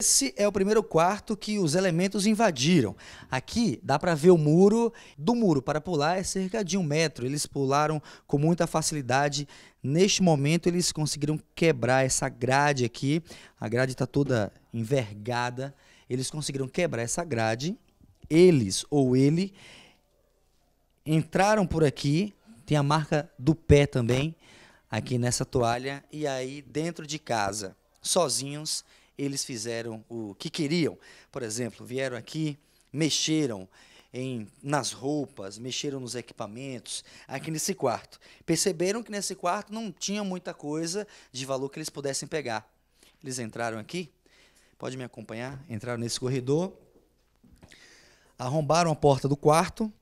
Esse é o primeiro quarto que os elementos invadiram. Aqui dá para ver o muro. Do muro para pular é cerca de um metro. Eles pularam com muita facilidade. Neste momento eles conseguiram quebrar essa grade aqui. A grade está toda envergada. Eles conseguiram quebrar essa grade. Eles ou ele entraram por aqui. Tem a marca do pé também aqui nessa toalha. E aí dentro de casa, sozinhos eles fizeram o que queriam. Por exemplo, vieram aqui, mexeram em, nas roupas, mexeram nos equipamentos, aqui nesse quarto. Perceberam que nesse quarto não tinha muita coisa de valor que eles pudessem pegar. Eles entraram aqui, pode me acompanhar? Entraram nesse corredor, arrombaram a porta do quarto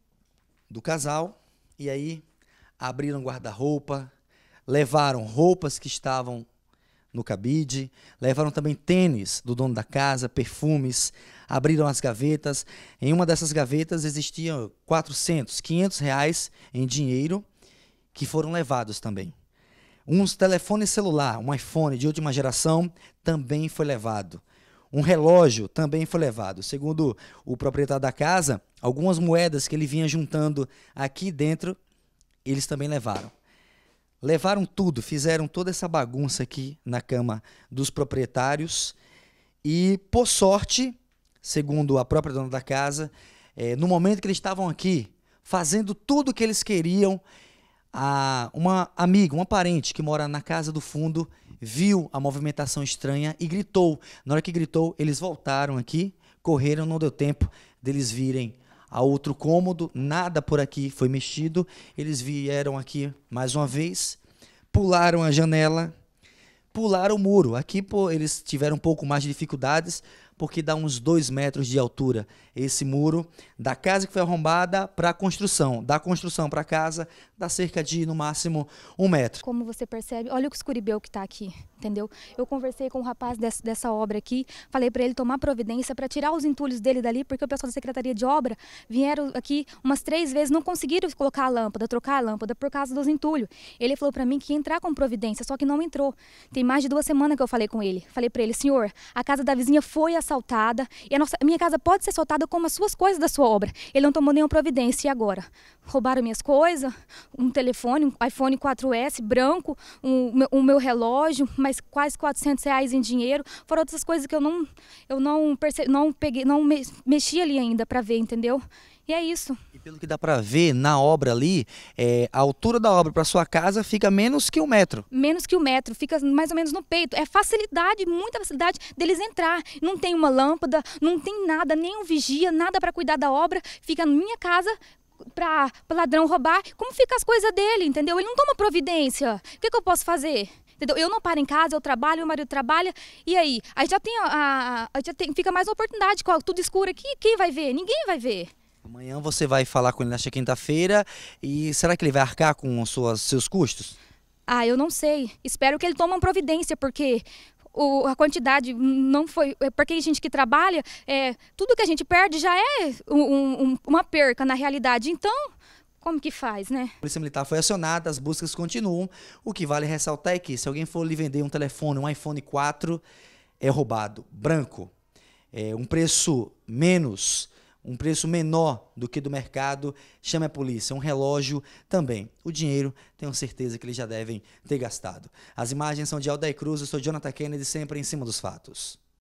do casal e aí abriram guarda-roupa, levaram roupas que estavam no cabide, levaram também tênis do dono da casa, perfumes, abriram as gavetas. Em uma dessas gavetas existiam 400, 500 reais em dinheiro que foram levados também. Uns telefones celular, um iPhone de última geração também foi levado. Um relógio também foi levado. Segundo o proprietário da casa, algumas moedas que ele vinha juntando aqui dentro, eles também levaram levaram tudo, fizeram toda essa bagunça aqui na cama dos proprietários. E, por sorte, segundo a própria dona da casa, é, no momento que eles estavam aqui, fazendo tudo o que eles queriam, a, uma amiga, uma parente que mora na casa do fundo, viu a movimentação estranha e gritou. Na hora que gritou, eles voltaram aqui, correram, não deu tempo deles virem a outro cômodo, nada por aqui foi mexido. Eles vieram aqui mais uma vez, pularam a janela pular o muro. Aqui pô, eles tiveram um pouco mais de dificuldades, porque dá uns dois metros de altura esse muro da casa que foi arrombada para a construção. Da construção para a casa dá cerca de, no máximo, um metro. Como você percebe, olha o escuribeu que está aqui, entendeu? Eu conversei com o um rapaz dessa, dessa obra aqui, falei para ele tomar providência para tirar os entulhos dele dali, porque o pessoal da Secretaria de Obra vieram aqui umas três vezes, não conseguiram colocar a lâmpada, trocar a lâmpada por causa dos entulhos. Ele falou para mim que ia entrar com providência, só que não entrou. Tem tem mais de duas semanas que eu falei com ele. Falei para ele, senhor, a casa da vizinha foi assaltada e a, nossa, minha casa pode ser assaltada como as suas coisas da sua obra. Ele não tomou nenhuma providência. E agora? Roubaram minhas coisas, um telefone, um iPhone 4S branco, um, o um meu relógio, mas quase 400 reais em dinheiro. Foram outras coisas que eu não, eu não, perce, não peguei, não me, mexi ali ainda para ver, entendeu? E é isso. E pelo que dá para ver na obra ali, é, a altura da obra para sua casa fica menos que um metro. Menos que um metro, fica mais ou menos no peito. É facilidade, muita facilidade deles entrar. Não tem uma lâmpada, não tem nada, nem um vigia, nada para cuidar da obra. Fica na minha casa para ladrão roubar. Como fica as coisas dele, entendeu? Ele não toma providência. O que, que eu posso fazer? Eu não paro em casa, eu trabalho, meu marido trabalha, e aí? Aí já tem, a, a, já tem, fica mais uma oportunidade, tudo escuro aqui, quem vai ver? Ninguém vai ver. Amanhã você vai falar com ele nesta quinta-feira e será que ele vai arcar com suas, seus custos? Ah, eu não sei. Espero que ele tome uma providência, porque o, a quantidade não foi. É, porque a gente que trabalha, é, tudo que a gente perde já é um, um, uma perca na realidade. Então, como que faz, né? A Polícia Militar foi acionada, as buscas continuam. O que vale ressaltar é que se alguém for lhe vender um telefone, um iPhone 4, é roubado. Branco. É um preço menos um preço menor do que do mercado, chame a polícia. Um relógio também. O dinheiro, tenho certeza que eles já devem ter gastado. As imagens são de Aldair Cruz, eu sou Jonathan Kennedy, sempre em cima dos fatos.